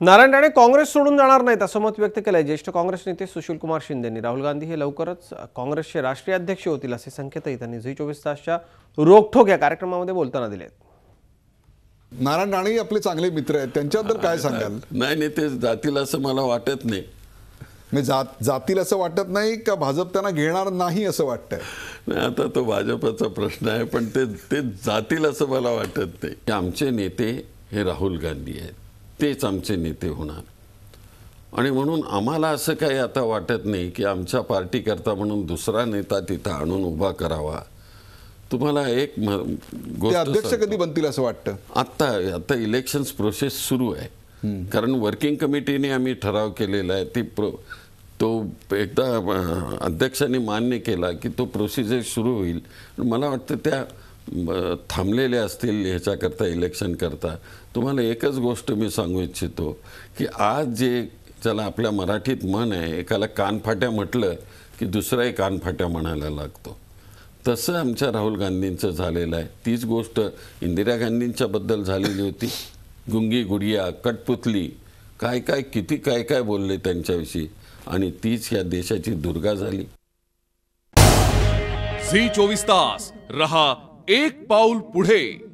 नारायण राणे काँग्रेस सोडून जाणार नाहीत असं मत व्यक्त केलं आहे ज्येष्ठ काँग्रेस नेते सुशील कुमार यांनी राहुल गांधी हे लवकरच काँग्रेसचे राष्ट्रीय अध्यक्ष होतील असे संकेतही त्यांनी झी चोवीस तासच्या रोखोक या कार्यक्रमामध्ये बोलताना दिले नारायण राणे आपले चांगले मित्र आहेत त्यांच्याबद्दल काय सांगाल नाही नाही ते जातील असं मला वाटत नाही मी जात जातील असं वाटत नाही का भाजप त्यांना घेणार नाही असं वाटतंय नाही आता तो भाजपचा प्रश्न आहे पण ते ते जातील असं मला वाटत नाही आमचे नेते हे राहुल गांधी आहेत तेच आमचे नेते होणार आणि म्हणून आम्हाला असं काही आता वाटत नाही की आमच्या पार्टीकरता म्हणून दुसरा नेता तिथं आणून उभा करावा तुम्हाला एक अध्यक्ष कधी बनतील असं वाटतं आत्ता आता इलेक्शन प्रोसेस सुरू आहे कारण वर्किंग कमिटीने आम्ही ठराव केलेला आहे ती प्रो तो एकदा अध्यक्षांनी मान्य केला की तो प्रोसिजर सुरू होईल मला वाटतं त्या थांबलेले असतील ह्याच्याकरता करता तुम्हाला एकच गोष्ट मी सांगू इच्छितो की आज जे ज्याला आपल्या मराठीत मन आहे एकाला कानफाट्या म्हटलं की दुसराही कानफाट्या म्हणायला लागतो तसं आमच्या राहुल गांधींचं झालेलं आहे तीच गोष्ट इंदिरा गांधींच्याबद्दल झालेली होती गुंगी गुडिया कटपुतली काय काय किती काय काय बोलले त्यांच्याविषयी आणि तीच या देशाची दुर्गा झाली झी चोवीस तास रहा एक पाऊल पुढे